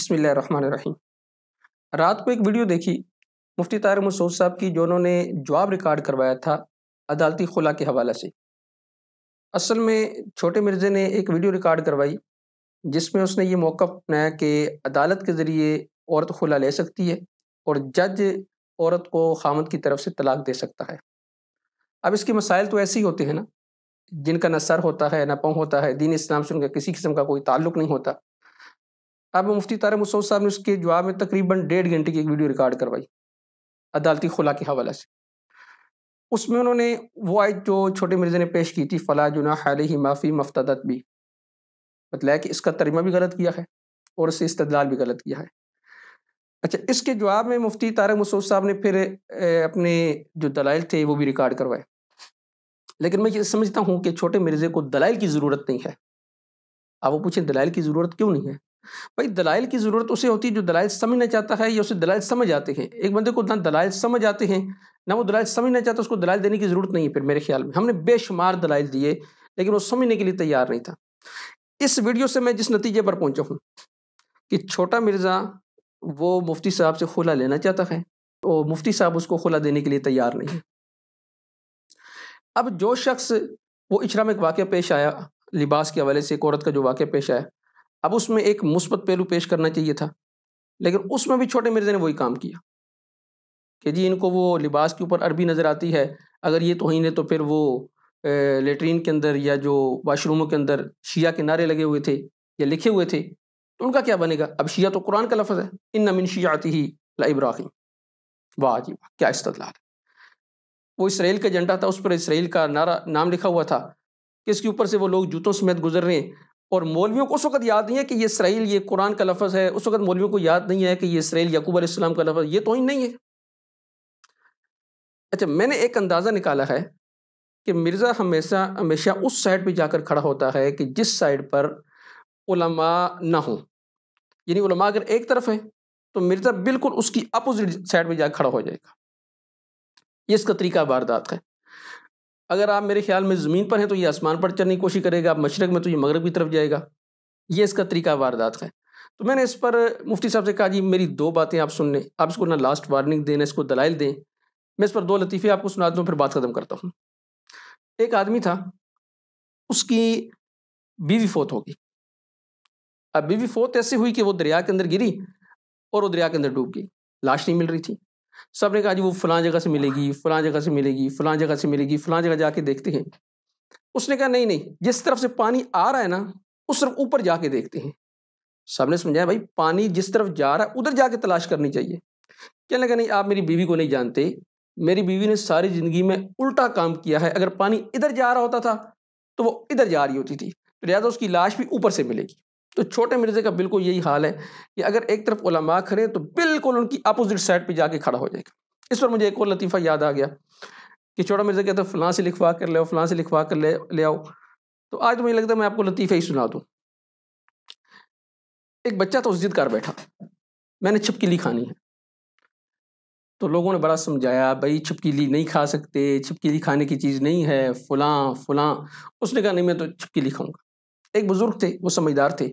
रही रात को एक वीडियो देखी मुफ्ती तार मसूद साहब की जो उन्होंने जवाब रिकॉर्ड करवाया था अदालती खुला के हवाले से असल में छोटे मिर्जे ने एक वीडियो रिकॉर्ड करवाई जिसमें उसने ये मौका अपनाया कि अदालत के ज़रिए औरत खुला ले सकती है और जज औरत को खामद की तरफ से तलाक दे सकता है अब इसके मसाइल तो ऐसे ही होते हैं ना जिनका न सर होता है ना पाँव होता है दीन इस्लाम से उनका किसी किस्म का कोई ताल्लुक नहीं होता अब मुफ्ती तारक मुसौद साहब ने उसके जवाब में तकरीबन डेढ़ घंटे की एक वीडियो रिकॉर्ड करवाई अदालती खुला के हवाले से उसमें उन्होंने वो आयत जो छोटे मिर्जा ने पेश की थी फ़ला जुना हाल ही माफ़ी मफ्तदत भी बतलाया मतलब कि इसका तरीमा भी गलत किया है और इससे इस्तलाल भी गलत किया है अच्छा इसके जवाब में मुफ्ती तारक मसूद साहब ने फिर अपने जो दलाइल थे वो भी रिकॉर्ड करवाए लेकिन मैं ये समझता हूँ कि छोटे मिर्जे को दलाइल की ज़रूरत नहीं है आप वो पूछें दलाइल की ज़रूरत क्यों नहीं है भाई दलाइल की ज़रूरत उसे होती है जो दलाइल समझना चाहता है या उसे दलाइल समझ आते हैं एक बंदे को ना दलाइल समझ आते हैं ना वो दलाइल समझना चाहता उसको दलाइल देने की ज़रूरत नहीं है फिर मेरे ख्याल में हमने बेशुमार दलाइल दिए लेकिन वो समझने के लिए तैयार नहीं था इस वीडियो से मैं जिस नतीजे पर पहुँचा हूँ कि छोटा मिर्ज़ा वो मुफ्ती साहब से खुला लेना चाहता है और मुफ्ती साहब उसको खुला देने के लिए तैयार नहीं है अब जो शख्स वो इशरा में एक वाक्य पेश आया लिबास के हवाले से एक औरत का जो वाक्य पेश आया अब उसमें एक मुस्बत पहलू पेश करना चाहिए था लेकिन उसमें भी छोटे मिर्ज़े ने वही काम किया कि जी इनको वो लिबास के ऊपर अरबी नज़र आती है अगर ये तोहन है तो फिर वो लेटरीन के अंदर या जो वाशरूमों के अंदर शिया के नारे लगे हुए थे या लिखे हुए थे तो उनका क्या बनेगा अब शिया तो कुरान का लफज है इन नमिन आती ही ला इब्राहिम वाह जी वाह क्या इस्तलाल वो इसराइल का झंडा था उस पर इसराइल का नारा नाम लिखा हुआ था कि इसके ऊपर से वो लोग जूतों समेत गुजर रहे हैं और मौलवियों को उस वक्त याद नहीं है कि ये इसराइल ये कुरान का लफज है उस वक्त मौलवियों को याद नहीं है कि ये इसराइल यकूब अलैहिस्सलाम का लफज ये तो ही नहीं है अच्छा मैंने एक अंदाज़ा निकाला है कि मिर्ज़ा हमेशा हमेशा उस साइड पर जाकर खड़ा होता है कि जिस साइड पर उलमा ना हो यानी उलमा अगर एक तरफ है तो मिर्ज़ा बिल्कुल उसकी अपोजिट साइड पर जाकर खड़ा हो जाएगा ये इसका तरीका वारदात है अगर आप मेरे ख्याल में ज़मीन पर हैं तो ये आसमान पर चलने की कोशिश करेगा आप मशरक में तो ये मगरब की तरफ जाएगा ये इसका तरीका वारदात है तो मैंने इस पर मुफ्ती साहब से कहा जी मेरी दो बातें आप सुन लें आप इसको ना लास्ट वार्निंग दें ना इसको दलाइल दें मैं इस पर दो लतीफ़े आपको सुना दूँ फिर बात ख़त्म करता हूँ एक आदमी था उसकी बीवी फोत होगी अब बीवी फोत ऐसे हुई कि वो दरिया के अंदर गिरी और वो दरिया के अंदर डूब गई लाश नहीं मिल रही थी सब ने कहा जी वो फलां जगह से मिलेगी फलां जगह से मिलेगी फलां जगह से मिलेगी फलां जगह जाके देखते हैं उसने कहा नहीं नहीं जिस तरफ से पानी आ रहा है ना उस तरफ ऊपर जाके देखते हैं सब ने समझाया भाई पानी जिस तरफ जा रहा है उधर जाके तलाश करनी चाहिए क्या लगा नहीं आप मेरी बीवी को नहीं जानते मेरी बीवी ने सारी ज़िंदगी में उल्टा काम किया है अगर पानी इधर जा रहा होता था तो वो इधर जा रही होती थी तो लिहाजा उसकी लाश भी ऊपर से मिलेगी तो छोटे मिर्जे का बिल्कुल यही हाल है कि अगर एक तरफ उलमा खड़े तो बिल्कुल उनकी अपोजिट साइड पर जाके खड़ा हो जाएगा इस पर मुझे एक और लतीफ़ा याद आ गया कि छोटा मिर्जा कहते हैं फलां से लिखवा कर ले आओ से लिखवा कर ले ले आओ तो आज तो मुझे लगता है मैं आपको लतीफ़ा ही सुना दूँ एक बच्चा तो जिद कर बैठा मैंने छिपकीली खानी है तो लोगों ने बड़ा समझाया भाई छिपकीली नहीं खा सकते छिपकीली खाने की चीज़ नहीं है फलां फलां उसने कहा नहीं मैं तो छिपकीली खाऊंगा एक बुज़ुर्ग थे वो समझदार थे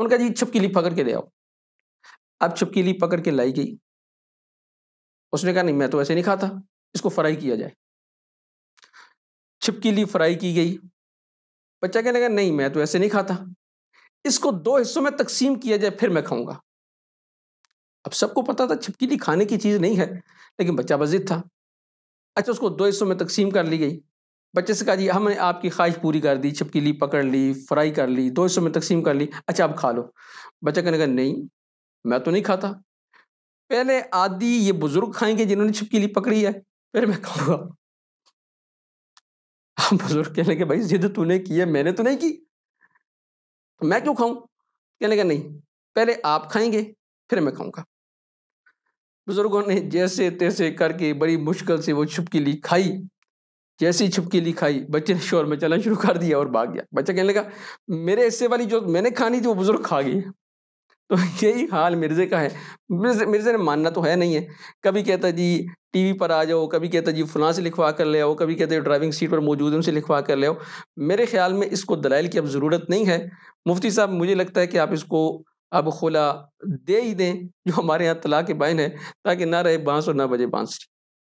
उनका जी छिपकीली पकड़ के ले आओ अब छिपकीली पकड़ के लाई गई उसने कहा नहीं मैं तो ऐसे नहीं खाता इसको फ्राई किया जाए छिपकीली फ्राई की गई बच्चा कहने लगा नहीं मैं तो ऐसे नहीं खाता इसको दो हिस्सों में तकसीम किया जाए फिर मैं खाऊंगा अब सबको पता था छिपकीली खाने की चीज़ नहीं है लेकिन बच्चा बजिद था अच्छा उसको दो हिस्सों में तकसीम कर ली गई बच्चे से कहा जी हमने आपकी ख्वाहिश पूरी कर दी छिपकीली पकड़ ली फ्राई कर ली दो हिस्सों में तकसीम कर ली अच्छा अब खा लो बच्चा कहने का नहीं मैं तो नहीं खाता पहले आदि ये बुजुर्ग खाएंगे जिन्होंने छिपकीली पकड़ी है फिर मैं खाऊंगा हम बुजुर्ग कहने के भाई जिद तूने की है मैंने तो नहीं की तो मैं क्यों खाऊं कहने का नहीं पहले आप खाएंगे फिर मैं खाऊंगा बुजुर्गों ने जैसे तैसे करके बड़ी मुश्किल से वो छुपकीली खाई जैसे ही छुपकी ली खाई बच्चे ने शोर में चलना शुरू कर दिया और भाग गया बच्चा कहने लगा मेरे हिस्से वाली जो मैंने खानी थी वो बुज़ुर्ग खा गई तो यही हाल मिर्ज़े का है मिर्ज़े मिर्ज़े ने मानना तो है नहीं है कभी कहता जी टीवी पर आ जाओ कभी कहता जी फलां से लिखवा कर ले आओ कभी कहते ड्राइविंग सीट पर मौजूद उनसे लिखवा कर ले आओ मेरे ख्याल में इसको दलाइल की अब ज़रूरत नहीं है मुफ्ती साहब मुझे लगता है कि आप इसको अब खुला दे ही दें जो हमारे यहाँ तलाक के बैन है ताकि ना रहे बाँस और ना बजे बांसरी